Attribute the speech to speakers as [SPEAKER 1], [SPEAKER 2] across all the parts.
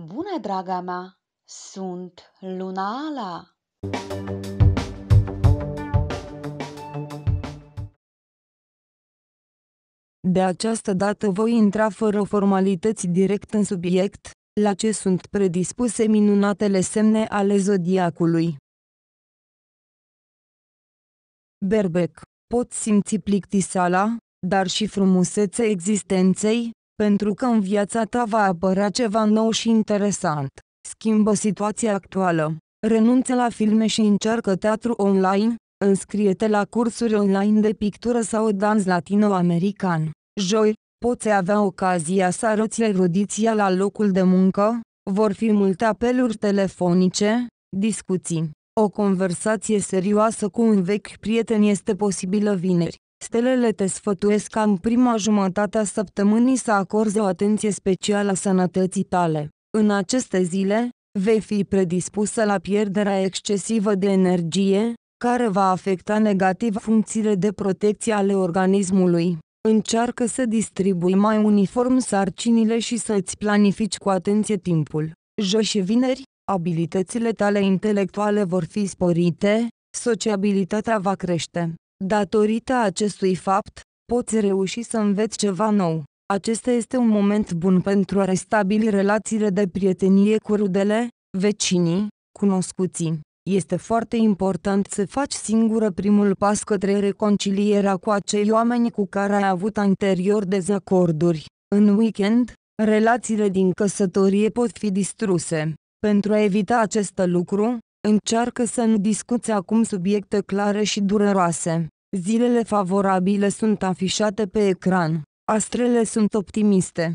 [SPEAKER 1] Bună, draga mea! Sunt Luna Ala! De această dată voi intra fără formalități direct în subiect, la ce sunt predispuse minunatele semne ale zodiacului. Berbec, pot simți plictisala, dar și frumusețea existenței, pentru că în viața ta va apărea ceva nou și interesant. Schimbă situația actuală. Renunță la filme și încearcă teatru online, înscrie-te la cursuri online de pictură sau dans latino-american. Joi, poți avea ocazia să arăți erudiția la locul de muncă, vor fi multe apeluri telefonice, discuții. O conversație serioasă cu un vechi prieten este posibilă vineri. Stelele te sfătuiesc ca în prima jumătate a săptămânii să acorzi o atenție specială sănătății tale. În aceste zile, vei fi predispusă la pierderea excesivă de energie, care va afecta negativ funcțiile de protecție ale organismului. Încearcă să distribui mai uniform sarcinile și să-ți planifici cu atenție timpul. Joi și vineri, abilitățile tale intelectuale vor fi sporite, sociabilitatea va crește. Datorită acestui fapt, poți reuși să înveți ceva nou. Acesta este un moment bun pentru a restabili relațiile de prietenie cu rudele, vecinii, cunoscuții. Este foarte important să faci singură primul pas către reconcilierea cu acei oameni cu care ai avut anterior dezacorduri. În weekend, relațiile din căsătorie pot fi distruse. Pentru a evita acest lucru, Încearcă să nu discuți acum subiecte clare și dureroase. Zilele favorabile sunt afișate pe ecran. Astrele sunt optimiste.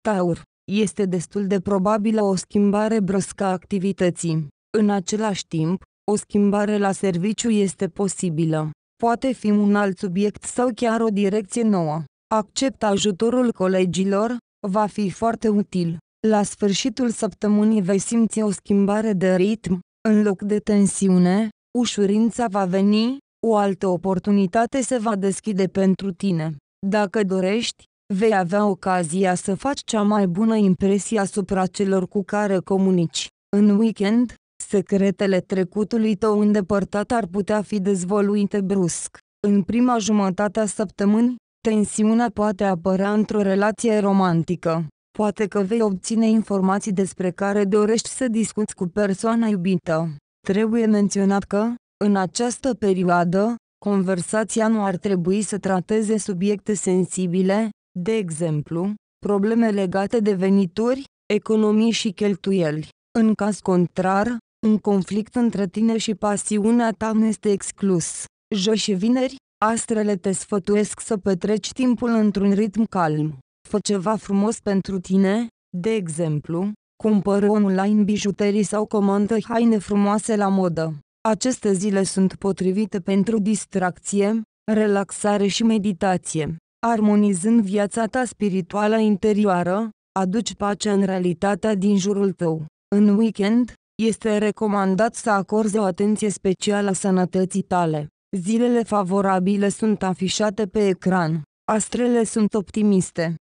[SPEAKER 1] Taur. Este destul de probabilă o schimbare bruscă a activității. În același timp, o schimbare la serviciu este posibilă. Poate fi un alt subiect sau chiar o direcție nouă. Accept ajutorul colegilor, va fi foarte util. La sfârșitul săptămânii vei simți o schimbare de ritm, în loc de tensiune, ușurința va veni, o altă oportunitate se va deschide pentru tine. Dacă dorești, vei avea ocazia să faci cea mai bună impresie asupra celor cu care comunici. În weekend, secretele trecutului tău îndepărtat ar putea fi dezvoluite brusc. În prima jumătate a săptămânii, tensiunea poate apărea într-o relație romantică. Poate că vei obține informații despre care dorești să discuți cu persoana iubită. Trebuie menționat că, în această perioadă, conversația nu ar trebui să trateze subiecte sensibile, de exemplu, probleme legate de venituri, economii și cheltuieli. În caz contrar, un conflict între tine și pasiunea ta nu este exclus. Joi și vineri, astrele te sfătuiesc să petreci timpul într-un ritm calm. Fă ceva frumos pentru tine, de exemplu, cumpără online bijuterii sau comandă haine frumoase la modă. Aceste zile sunt potrivite pentru distracție, relaxare și meditație. Armonizând viața ta spirituală interioară, aduci pacea în realitatea din jurul tău. În weekend, este recomandat să acorzi o atenție specială sănătății tale. Zilele favorabile sunt afișate pe ecran. Astrele sunt optimiste.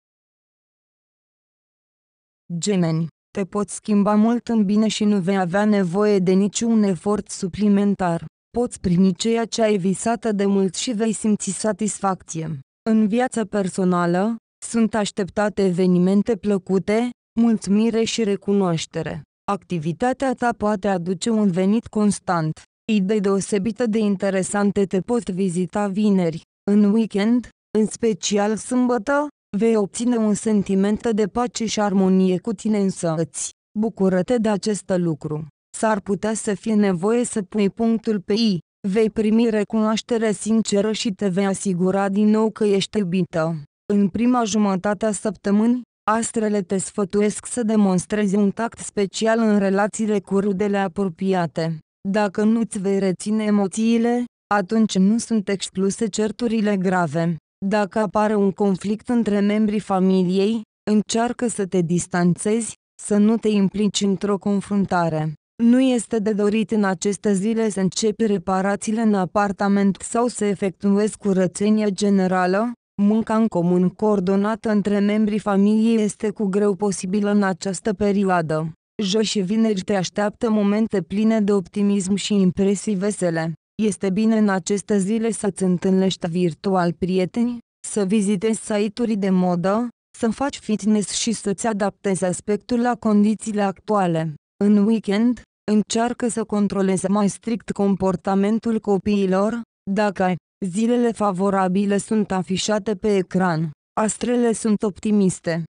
[SPEAKER 1] Gemeni, te poți schimba mult în bine și nu vei avea nevoie de niciun efort suplimentar. Poți primi ceea ce ai visat de mult și vei simți satisfacție. În viața personală, sunt așteptate evenimente plăcute, mulțumire și recunoaștere. Activitatea ta poate aduce un venit constant. Idei deosebite de interesante te pot vizita vineri, în weekend, în special sâmbătă, vei obține un sentiment de pace și armonie cu tine însăți. Bucură-te de acest lucru. S-ar putea să fie nevoie să pui punctul pe I. Vei primi recunoaștere sinceră și te vei asigura din nou că ești iubită. În prima jumătate a săptămânii, astrele te sfătuiesc să demonstrezi un tact special în relațiile cu rudele apropiate. Dacă nu-ți vei reține emoțiile, atunci nu sunt excluse certurile grave. Dacă apare un conflict între membrii familiei, încearcă să te distanțezi, să nu te implici într-o confruntare. Nu este de dorit în aceste zile să începi reparațiile în apartament sau să efectuezi curățenie generală, munca în comun coordonată între membrii familiei este cu greu posibilă în această perioadă. Joi și vineri te așteaptă momente pline de optimism și impresii vesele. Este bine în aceste zile să-ți întâlnești virtual prieteni, să vizitezi site-uri de modă, să faci fitness și să-ți adaptezi aspectul la condițiile actuale. În weekend, încearcă să controlezi mai strict comportamentul copiilor, dacă ai. Zilele favorabile sunt afișate pe ecran. Astrele sunt optimiste.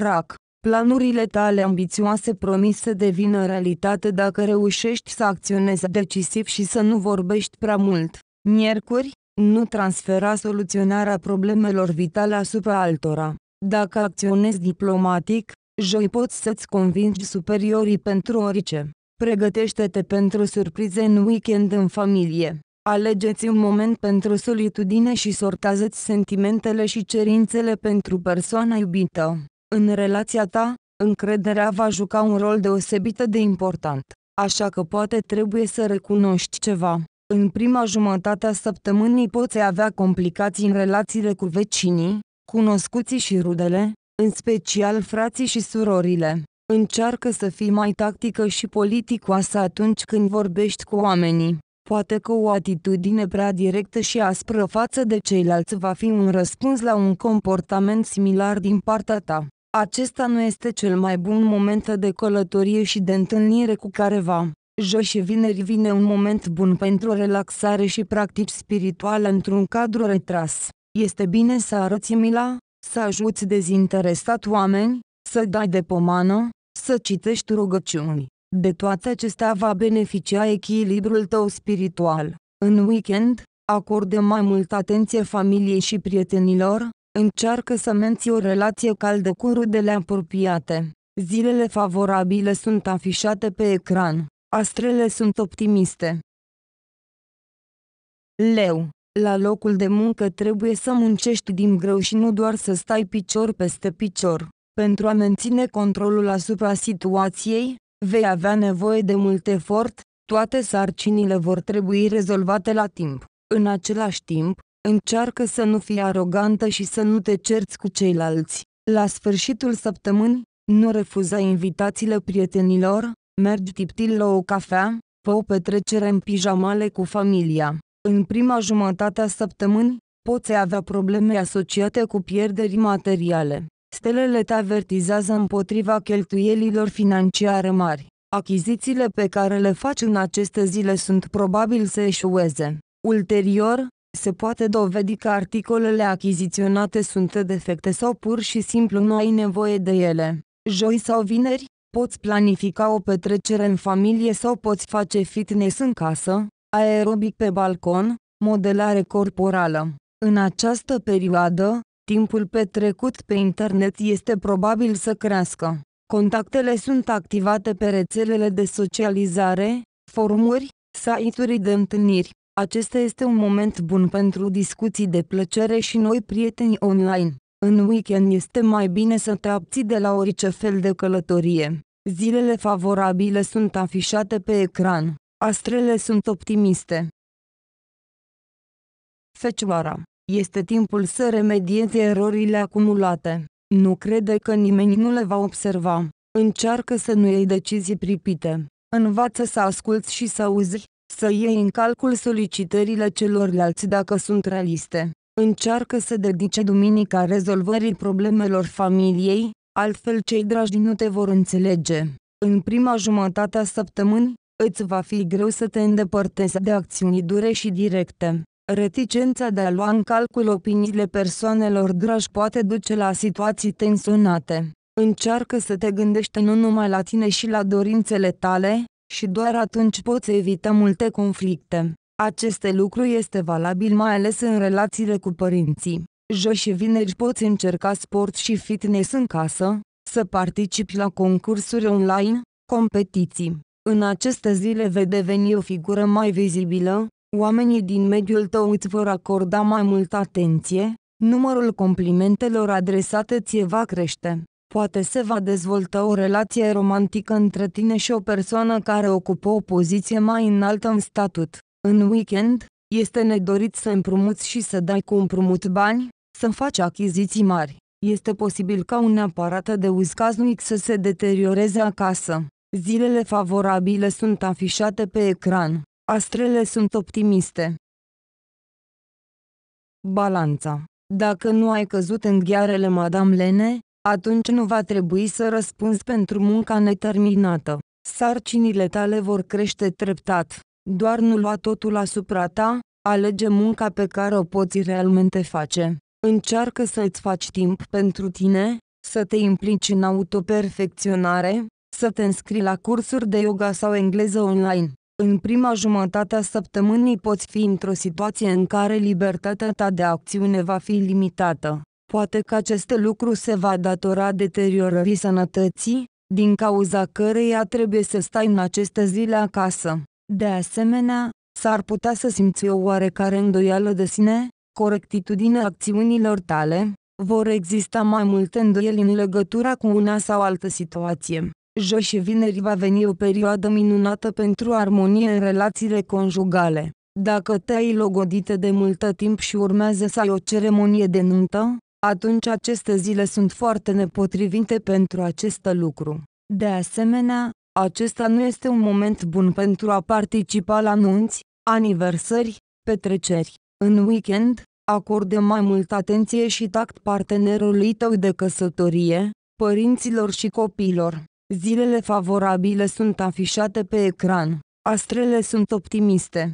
[SPEAKER 1] Rac Planurile tale ambițioase promise să devină realitate dacă reușești să acționezi decisiv și să nu vorbești prea mult. Miercuri, nu transfera soluționarea problemelor vitale asupra altora. Dacă acționezi diplomatic, joi poți să-ți convingi superiorii pentru orice. Pregătește-te pentru surprize în weekend în familie. Alegeți un moment pentru solitudine și sortează-ți sentimentele și cerințele pentru persoana iubită. În relația ta, încrederea va juca un rol deosebit de important, așa că poate trebuie să recunoști ceva. În prima jumătate a săptămânii poți avea complicații în relațiile cu vecinii, cunoscuții și rudele, în special frații și surorile. Încearcă să fii mai tactică și politicoasă atunci când vorbești cu oamenii. Poate că o atitudine prea directă și aspră față de ceilalți va fi un răspuns la un comportament similar din partea ta. Acesta nu este cel mai bun moment de călătorie și de întâlnire cu careva. Joi și vineri vine un moment bun pentru relaxare și practici spirituale într-un cadru retras. Este bine să arăți mila, să ajuți dezinteresat oameni, să dai de pomană, să citești rugăciuni. De toate acestea va beneficia echilibrul tău spiritual. În weekend, acordă mai multă atenție familiei și prietenilor, Încearcă să menții o relație caldă cu rudele apropiate. Zilele favorabile sunt afișate pe ecran. Astrele sunt optimiste. Leu. La locul de muncă trebuie să muncești din greu și nu doar să stai picior peste picior. Pentru a menține controlul asupra situației, vei avea nevoie de mult efort, toate sarcinile vor trebui rezolvate la timp. În același timp, Încearcă să nu fii arogantă și să nu te cerți cu ceilalți. La sfârșitul săptămânii, nu refuza invitațiile prietenilor, mergi tiptil la o cafea, fă o petrecere în pijamale cu familia. În prima jumătate a săptămânii, poți avea probleme asociate cu pierderi materiale. Stelele te avertizează împotriva cheltuielilor financiare mari. Achizițiile pe care le faci în aceste zile sunt probabil să eșueze. Ulterior, se poate dovedi că articolele achiziționate sunt defecte sau pur și simplu nu ai nevoie de ele. Joi sau vineri, poți planifica o petrecere în familie sau poți face fitness în casă, aerobic pe balcon, modelare corporală. În această perioadă, timpul petrecut pe internet este probabil să crească. Contactele sunt activate pe rețelele de socializare, forumuri, site-uri de întâlniri. Acesta este un moment bun pentru discuții de plăcere și noi prieteni online. În weekend este mai bine să te abții de la orice fel de călătorie. Zilele favorabile sunt afișate pe ecran. Astrele sunt optimiste. Fecioara. Este timpul să remediezi erorile acumulate. Nu crede că nimeni nu le va observa. Încearcă să nu iei decizii pripite. Învață să asculți și să auzi, să iei în calcul solicitările celorlalți dacă sunt realiste. Încearcă să dedice duminica rezolvării problemelor familiei, altfel cei dragi nu te vor înțelege. În prima jumătate a săptămânii, îți va fi greu să te îndepărtezi de acțiuni dure și directe. Reticența de a lua în calcul opiniile persoanelor dragi poate duce la situații tensionate. Încearcă să te gândești nu numai la tine și la dorințele tale, și doar atunci poți evita multe conflicte. Aceste lucru este valabil mai ales în relațiile cu părinții. Joi și vineri poți încerca sport și fitness în casă, să participi la concursuri online, competiții. În aceste zile vei deveni o figură mai vizibilă, oamenii din mediul tău îți vor acorda mai multă atenție, numărul complimentelor adresate ție va crește poate se va dezvolta o relație romantică între tine și o persoană care ocupă o poziție mai înaltă în statut. În weekend, este nedorit să împrumuți și să dai cu împrumut bani, să faci achiziții mari. Este posibil ca un aparat de uz casnic să se deterioreze acasă. Zilele favorabile sunt afișate pe ecran. Astrele sunt optimiste. Balanța. Dacă nu ai căzut în ghearele Madame Lene, atunci nu va trebui să răspunzi pentru munca neterminată. Sarcinile tale vor crește treptat. Doar nu lua totul asupra ta, alege munca pe care o poți realmente face. Încearcă să-ți faci timp pentru tine, să te implici în autoperfecționare, să te înscrii la cursuri de yoga sau engleză online. În prima jumătate a săptămânii poți fi într-o situație în care libertatea ta de acțiune va fi limitată. Poate că acest lucru se va datora deteriorării sănătății, din cauza căreia trebuie să stai în aceste zile acasă. De asemenea, s-ar putea să simți o oarecare îndoială de sine, corectitudine acțiunilor tale, vor exista mai multe îndoieli în legătura cu una sau altă situație. Joi și vineri va veni o perioadă minunată pentru armonie în relațiile conjugale. Dacă te-ai logodit de multă timp și urmează să ai o ceremonie de nuntă, atunci aceste zile sunt foarte nepotrivite pentru acest lucru. De asemenea, acesta nu este un moment bun pentru a participa la nunți, aniversări, petreceri. În weekend, acorde mai mult atenție și tact partenerului tău de căsătorie, părinților și copilor. Zilele favorabile sunt afișate pe ecran. Astrele sunt optimiste.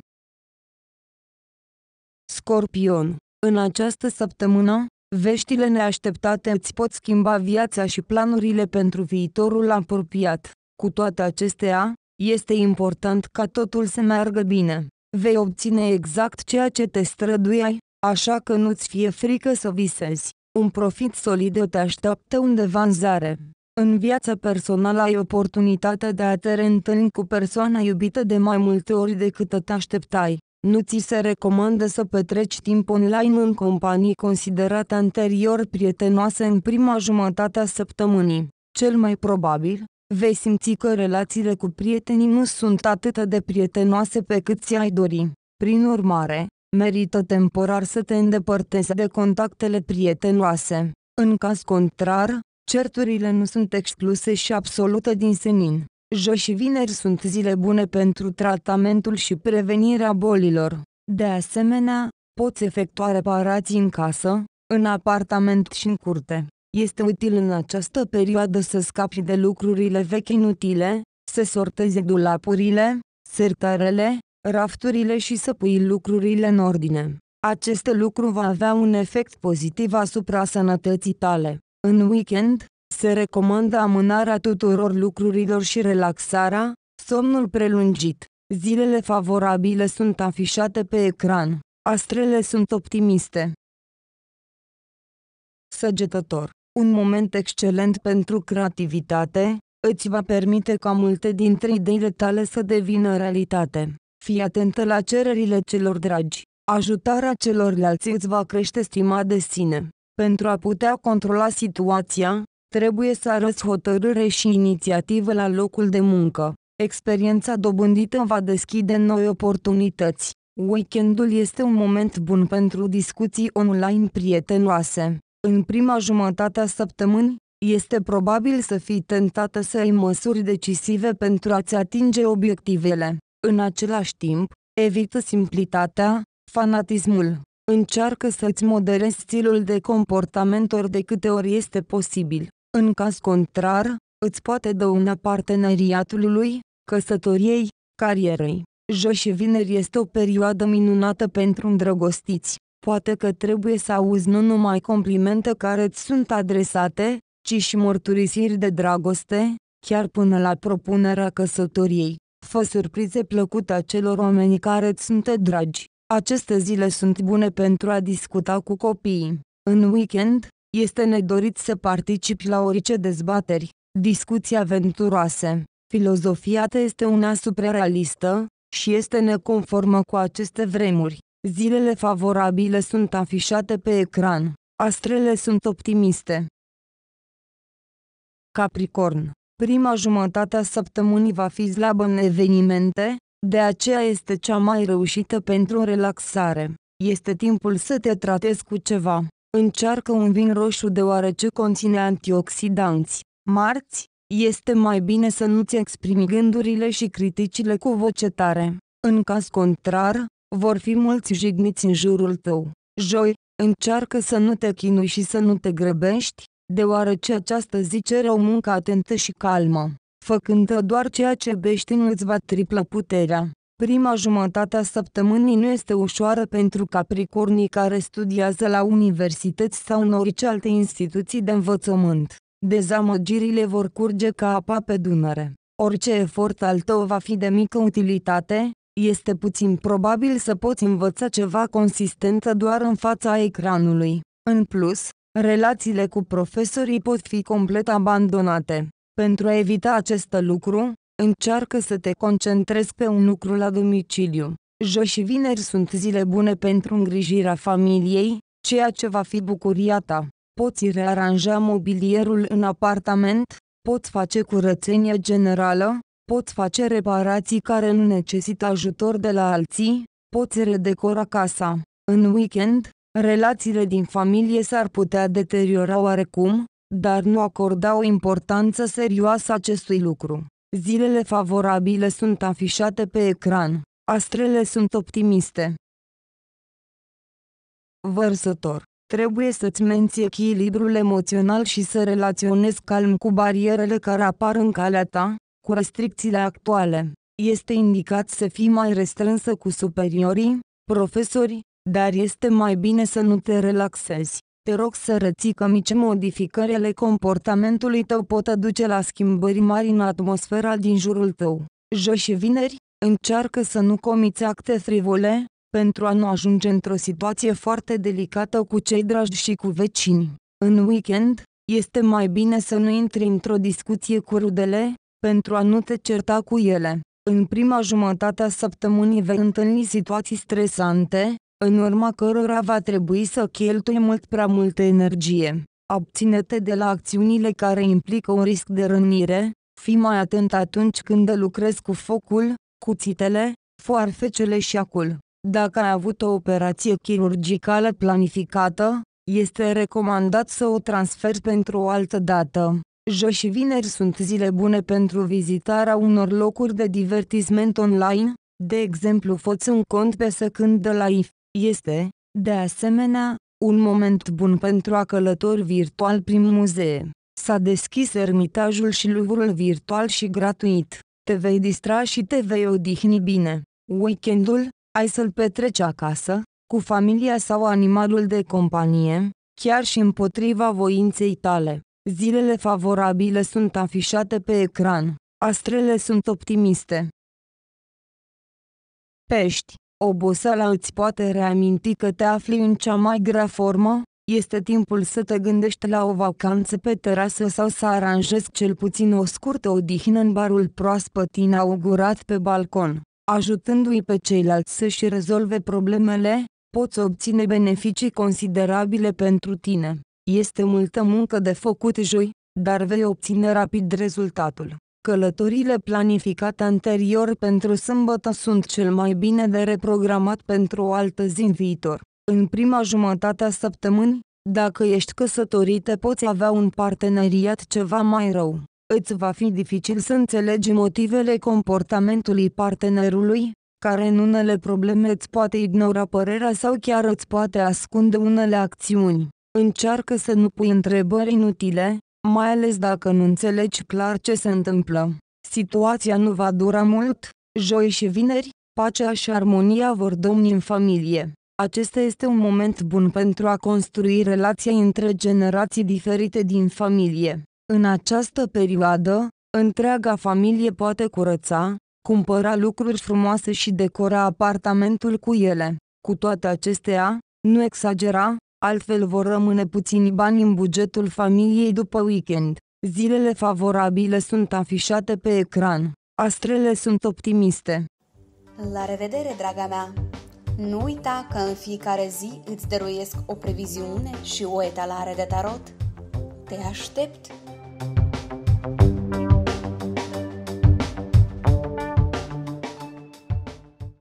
[SPEAKER 1] Scorpion. În această săptămână, Veștile neașteptate îți pot schimba viața și planurile pentru viitorul apropiat. Cu toate acestea, este important ca totul să meargă bine. Vei obține exact ceea ce te străduiai, așa că nu-ți fie frică să visezi. Un profit solid te așteaptă undeva în zare. În viața personală ai oportunitatea de a te reîntâlni cu persoana iubită de mai multe ori decât te așteptai. Nu ți se recomandă să petreci timp online în companii considerate anterior prietenoase în prima jumătate a săptămânii. Cel mai probabil, vei simți că relațiile cu prietenii nu sunt atât de prietenoase pe cât ți-ai dori. Prin urmare, merită temporar să te îndepărtezi de contactele prietenoase. În caz contrar, certurile nu sunt excluse și absolute din senin. Joi și vineri sunt zile bune pentru tratamentul și prevenirea bolilor. De asemenea, poți efectua reparații în casă, în apartament și în curte. Este util în această perioadă să scapi de lucrurile vechi inutile, să sortezi dulapurile, sertarele, rafturile și să pui lucrurile în ordine. Acest lucru va avea un efect pozitiv asupra sănătății tale. În weekend, se recomandă amânarea tuturor lucrurilor și relaxarea, somnul prelungit. Zilele favorabile sunt afișate pe ecran. Astrele sunt optimiste. Săgetător. Un moment excelent pentru creativitate, îți va permite ca multe dintre ideile tale să devină realitate. Fii atentă la cererile celor dragi. Ajutarea celorlalți îți va crește stima de sine. Pentru a putea controla situația, Trebuie să arăți hotărâre și inițiativă la locul de muncă. Experiența dobândită va deschide noi oportunități. Weekendul este un moment bun pentru discuții online prietenoase. În prima jumătate a săptămânii, este probabil să fii tentată să ai măsuri decisive pentru a-ți atinge obiectivele. În același timp, evită simplitatea, fanatismul. Încearcă să-ți moderezi stilul de comportament ori de câte ori este posibil. În caz contrar, îți poate dăuna parteneriatului, căsătoriei, carierei. Joi și vineri este o perioadă minunată pentru îndrăgostiți. Poate că trebuie să auzi nu numai complimente care îți sunt adresate, ci și mărturisiri de dragoste, chiar până la propunerea căsătoriei. Fă surprize plăcute celor oameni care îți sunt dragi. Aceste zile sunt bune pentru a discuta cu copiii. În weekend, este nedorit să participi la orice dezbateri, discuții aventuroase. Filozofia ta este una suprarealistă și este neconformă cu aceste vremuri. Zilele favorabile sunt afișate pe ecran. Astrele sunt optimiste. Capricorn. Prima jumătate a săptămânii va fi slabă în evenimente, de aceea este cea mai reușită pentru relaxare. Este timpul să te tratezi cu ceva. Încearcă un vin roșu deoarece conține antioxidanți. Marți, este mai bine să nu-ți exprimi gândurile și criticile cu voce tare. În caz contrar, vor fi mulți jigniți în jurul tău. Joi, încearcă să nu te chinui și să nu te grăbești, deoarece această zi cere o muncă atentă și calmă. Făcând doar ceea ce bești nu îți va tripla puterea. Prima jumătate a săptămânii nu este ușoară pentru capricornii care studiază la universități sau în orice alte instituții de învățământ. Dezamăgirile vor curge ca apa pe Dunăre. Orice efort al tău va fi de mică utilitate, este puțin probabil să poți învăța ceva consistentă doar în fața ecranului. În plus, relațiile cu profesorii pot fi complet abandonate. Pentru a evita acest lucru, Încearcă să te concentrezi pe un lucru la domiciliu. Joi și vineri sunt zile bune pentru îngrijirea familiei, ceea ce va fi bucuria ta. Poți rearanja mobilierul în apartament, poți face curățenie generală, poți face reparații care nu necesită ajutor de la alții, poți redecora casa. În weekend, relațiile din familie s-ar putea deteriora oarecum, dar nu acorda o importanță serioasă acestui lucru. Zilele favorabile sunt afișate pe ecran. Astrele sunt optimiste. Vărsător. Trebuie să-ți menții echilibrul emoțional și să relaționezi calm cu barierele care apar în calea ta, cu restricțiile actuale. Este indicat să fii mai restrânsă cu superiorii, profesori, dar este mai bine să nu te relaxezi. Te rog să răți că mici modificări ale comportamentului tău pot aduce la schimbări mari în atmosfera din jurul tău. Joi și vineri, încearcă să nu comiți acte frivole, pentru a nu ajunge într-o situație foarte delicată cu cei dragi și cu vecini. În weekend, este mai bine să nu intri într-o discuție cu rudele, pentru a nu te certa cu ele. În prima jumătate a săptămânii vei întâlni situații stresante, în urma cărora va trebui să cheltui mult prea multă energie. Abține-te de la acțiunile care implică un risc de rănire, fii mai atent atunci când lucrezi cu focul, cuțitele, foarfecele și acul. Dacă ai avut o operație chirurgicală planificată, este recomandat să o transferi pentru o altă dată. Joi și vineri sunt zile bune pentru vizitarea unor locuri de divertisment online, de exemplu foți un cont pe secund de la if este, de asemenea, un moment bun pentru a călători virtual prin muzee. S-a deschis ermitajul și luvrul virtual și gratuit. Te vei distra și te vei odihni bine. Weekendul, ai să-l petreci acasă, cu familia sau animalul de companie, chiar și împotriva voinței tale. Zilele favorabile sunt afișate pe ecran. Astrele sunt optimiste. Pești Oboseala îți poate reaminti că te afli în cea mai grea formă, este timpul să te gândești la o vacanță pe terasă sau să aranjezi cel puțin o scurtă odihnă în barul proaspăt inaugurat pe balcon. Ajutându-i pe ceilalți să-și rezolve problemele, poți obține beneficii considerabile pentru tine. Este multă muncă de făcut joi, dar vei obține rapid rezultatul. Călătorile planificate anterior pentru sâmbătă sunt cel mai bine de reprogramat pentru o altă zi în viitor. În prima jumătate a săptămânii, dacă ești căsătorită poți avea un parteneriat ceva mai rău. Îți va fi dificil să înțelegi motivele comportamentului partenerului, care în unele probleme îți poate ignora părerea sau chiar îți poate ascunde unele acțiuni. Încearcă să nu pui întrebări inutile, mai ales dacă nu înțelegi clar ce se întâmplă. Situația nu va dura mult, joi și vineri, pacea și armonia vor domni în familie. Acesta este un moment bun pentru a construi relația între generații diferite din familie. În această perioadă, întreaga familie poate curăța, cumpăra lucruri frumoase și decora apartamentul cu ele. Cu toate acestea, nu exagera, altfel vor rămâne puțini bani în bugetul familiei după weekend. Zilele favorabile sunt afișate pe ecran. Astrele sunt optimiste. La revedere, draga mea! Nu uita că în fiecare zi îți dăruiesc o previziune și o etalare de tarot. Te aștept!